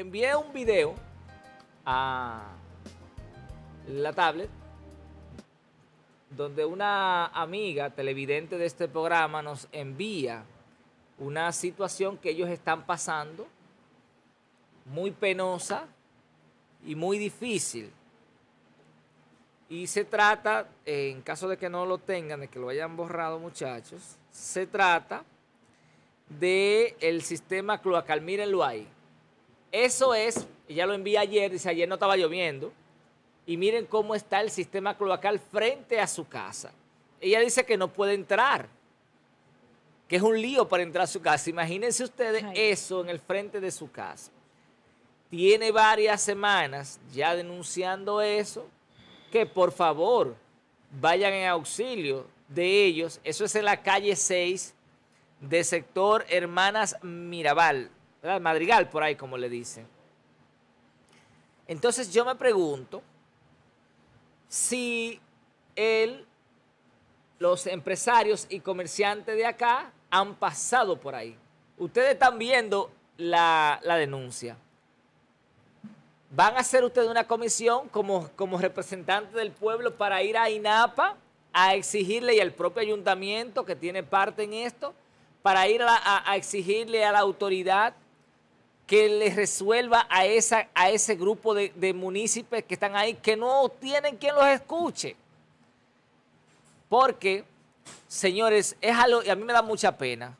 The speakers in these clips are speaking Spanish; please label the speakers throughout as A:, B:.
A: envié un video a la tablet donde una amiga televidente de este programa nos envía una situación que ellos están pasando muy penosa y muy difícil. Y se trata, en caso de que no lo tengan, de que lo hayan borrado muchachos, se trata del el sistema cloacal. Mírenlo ahí. Eso es, ella lo envía ayer, dice, ayer no estaba lloviendo. Y miren cómo está el sistema cloacal frente a su casa. Ella dice que no puede entrar, que es un lío para entrar a su casa. Imagínense ustedes eso en el frente de su casa. Tiene varias semanas ya denunciando eso, que por favor vayan en auxilio de ellos. Eso es en la calle 6 de sector Hermanas Mirabal. Madrigal por ahí, como le dicen. Entonces yo me pregunto si él, los empresarios y comerciantes de acá han pasado por ahí. Ustedes están viendo la, denuncia. ¿Van a hacer ustedes una comisión como, como representante del pueblo para ir a INAPA a exigirle y al propio ayuntamiento que tiene parte en esto, para ir a exigirle a la autoridad que les resuelva a, esa, a ese grupo de, municipios que están ahí, que no tienen quien los escuche. Porque, señores, es y a mí me da mucha pena,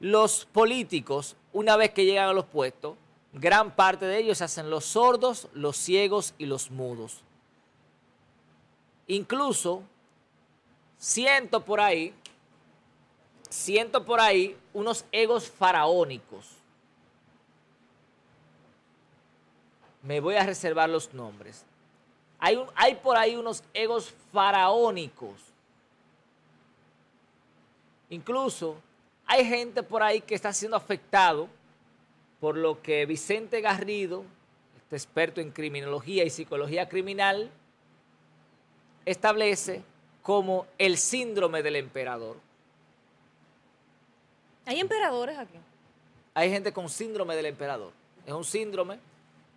A: los políticos, una vez que llegan a los puestos, gran parte de ellos se hacen los sordos, los ciegos y los mudos. Incluso, siento por ahí, siento por ahí unos egos faraónicos me voy a reservar los nombres. Hay, por ahí unos egos faraónicos. Incluso hay gente por ahí que está siendo afectado por lo que Vicente Garrido, este experto en criminología y psicología criminal, establece como el síndrome del emperador. ¿Hay emperadores aquí? Hay gente con síndrome del emperador. Es un síndrome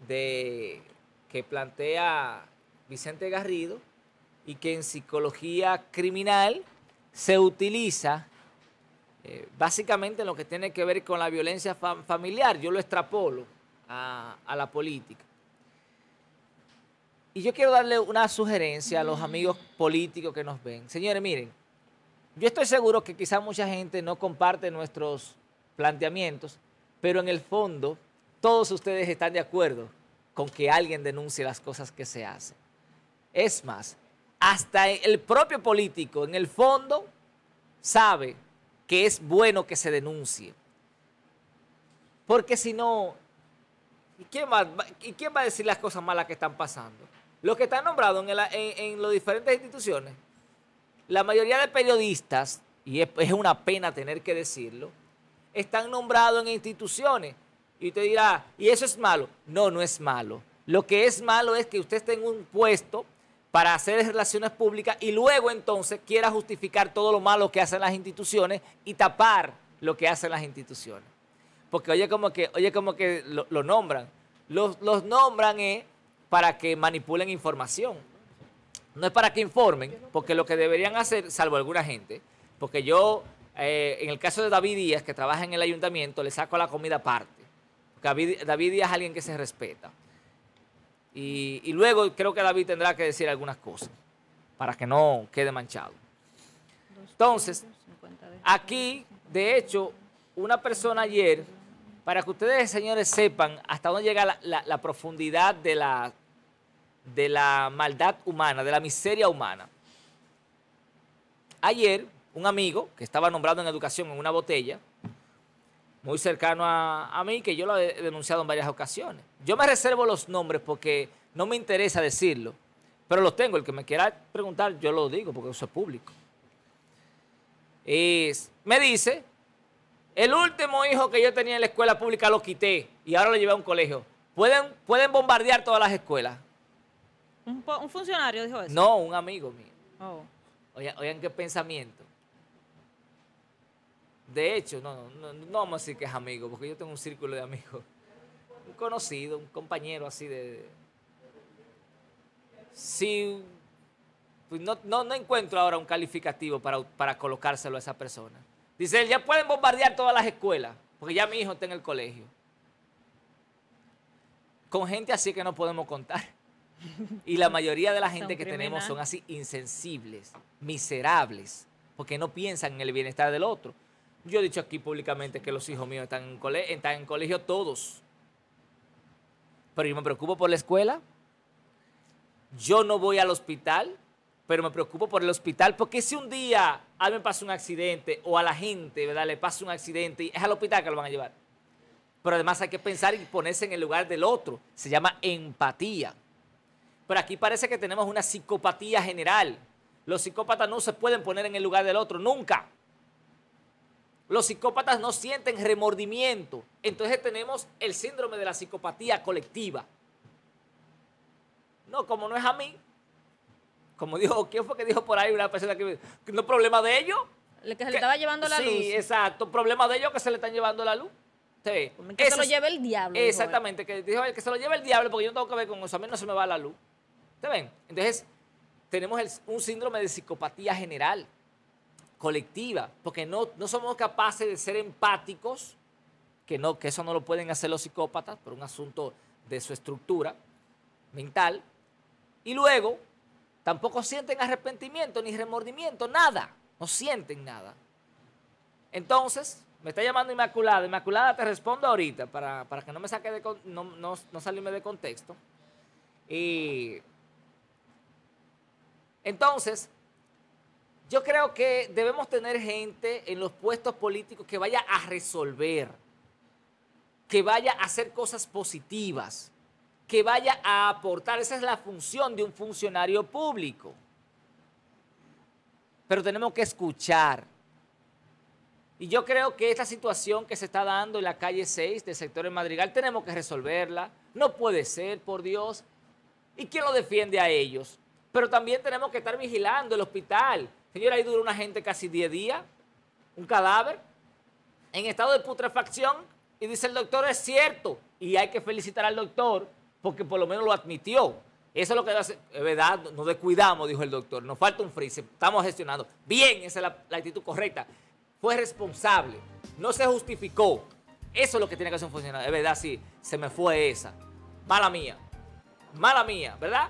A: de, que plantea Vicente Garrido y que en psicología criminal se utiliza eh, básicamente en lo que tiene que ver con la violencia familiar. Yo lo extrapolo a, a la política. Y yo quiero darle una sugerencia a los amigos políticos que nos ven. Señores, miren, yo estoy seguro que quizá mucha gente no comparte nuestros planteamientos, pero en el fondo todos ustedes están de acuerdo con que alguien denuncie las cosas que se hacen. Es más, hasta el propio político en el fondo sabe que es bueno que se denuncie. Porque si no, ¿y quién va, a decir las cosas malas que están pasando? Los que están nombrados en, las diferentes instituciones, la mayoría de periodistas, y es, es una pena tener que decirlo, están nombrados en instituciones y usted dirá, ¿y eso es malo? No, no es malo. Lo que es malo es que usted esté en un puesto para hacer relaciones públicas y luego entonces quiera justificar todo lo malo que hacen las instituciones y tapar lo que hacen las instituciones. Porque oye como que, oye como que lo, nombran. Los, los nombran es para que manipulen información. No es para que informen, porque lo que deberían hacer, salvo alguna gente, porque yo, eh, en el caso de David Díaz, que trabaja en el ayuntamiento, le saco la comida aparte. David, es alguien que se respeta. Y, luego creo que David tendrá que decir algunas cosas para que no quede manchado. Entonces, aquí, de hecho, una persona ayer, para que ustedes, señores, sepan hasta dónde llega la, profundidad de la, de la maldad humana, de la miseria humana. Ayer, un amigo que estaba nombrado en educación en una botella, muy cercano a, a mí, que yo lo he denunciado en varias ocasiones. Yo me reservo los nombres porque no me interesa decirlo, pero los tengo. El que me quiera preguntar, yo lo digo porque eso es público. Y me dice, el último hijo que yo tenía en la escuela pública lo quité y ahora lo llevé a un colegio. Pueden, pueden bombardear todas las escuelas. ¿Un, funcionario dijo eso? No, un amigo mío. Oh. oigan qué pensamiento de hecho, no, no, no, vamos a decir que es amigo, porque yo tengo un círculo de amigos. Un conocido, un compañero así de. Sí, pues no, no, encuentro ahora un calificativo para, colocárselo a esa persona. Dice ya pueden bombardear todas las escuelas, porque ya mi hijo está en el colegio. Con gente así que no podemos contar. Y la mayoría de la gente que tenemos son así insensibles, miserables, porque no piensan en el bienestar del otro. Yo he dicho aquí públicamente que los hijos míos están en, colegio, todos. Pero yo me preocupo por la escuela. Yo no voy al hospital, pero me preocupo por el hospital porque si un día a mí me pasa un accidente o a la gente, ¿verdad? Le pasa un accidente y es al hospital que lo van a llevar. Pero además hay que pensar y ponerse en el lugar del otro. Se llama empatía. Pero aquí parece que tenemos una psicopatía general. Los psicópatas no se pueden poner en el lugar del otro, nunca. Los psicópatas no sienten remordimiento. Entonces tenemos el síndrome de la psicopatía colectiva. No, como no es a mí. Como dijo, ¿quién fue que dijo por ahí una persona que no problema de ellos? El que se le estaba llevando la luz. Sí, exacto. Problema de ellos que se le están llevando la luz. Que se lo lleve el diablo. Exactamente, que dijo que se lo lleve el diablo porque yo no tengo que ver con eso, a mí no se me va la luz. ¿Te ven? Entonces, tenemos un síndrome de psicopatía general colectiva, porque no, no somos capaces de ser empáticos, que, no, que eso no lo pueden hacer los psicópatas por un asunto de su estructura mental, y luego tampoco sienten arrepentimiento ni remordimiento, nada, no sienten nada. Entonces, me está llamando Inmaculada, Inmaculada te respondo ahorita para, para que no me saque de, no, no, salirme de contexto. Y entonces, yo creo que debemos tener gente en los puestos políticos que vaya a resolver, que vaya a hacer cosas positivas, que vaya a aportar. Esa es la función de un funcionario público. Pero tenemos que escuchar. Y yo creo que esta situación que se está dando en la calle 6 del sector en Madrigal tenemos que resolverla. No puede ser, por Dios. ¿Y quién lo defiende a ellos? Pero también tenemos que estar vigilando el hospital, Señora, ahí duró una gente casi 10 días, un cadáver, en estado de putrefacción, y dice el doctor, es cierto, y hay que felicitar al doctor porque por lo menos lo admitió. Eso es lo que hace, es verdad, nos descuidamos, dijo el doctor, nos falta un freezer, estamos gestionando. Bien, esa es la, actitud correcta. Fue responsable, no se justificó. Eso es lo que tiene que hacer un funcionario. Es verdad, sí, se me fue esa. Mala mía, mala mía, ¿verdad?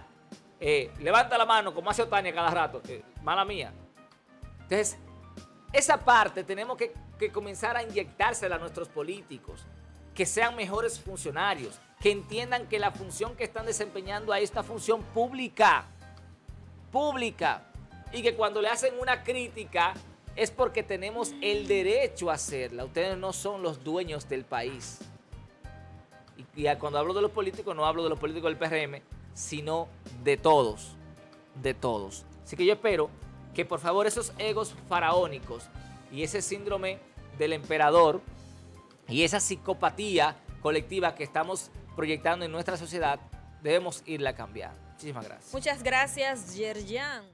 A: Eh, levanta la mano como hace Otania cada rato. Eh, mala mía. Entonces, esa parte tenemos que, comenzar a inyectársela a nuestros políticos, que sean mejores funcionarios, que entiendan que la función que están desempeñando ahí es función pública, pública, y que cuando le hacen una crítica es porque tenemos el derecho a hacerla. Ustedes no son los dueños del país. y, cuando hablo de los políticos, no hablo de los políticos del PRM, sino de todos, de todos. Así que yo espero que por favor esos egos faraónicos y ese síndrome del emperador y esa psicopatía colectiva que estamos proyectando en nuestra sociedad, debemos irla a cambiar. Muchísimas gracias. Muchas gracias, Yerjan.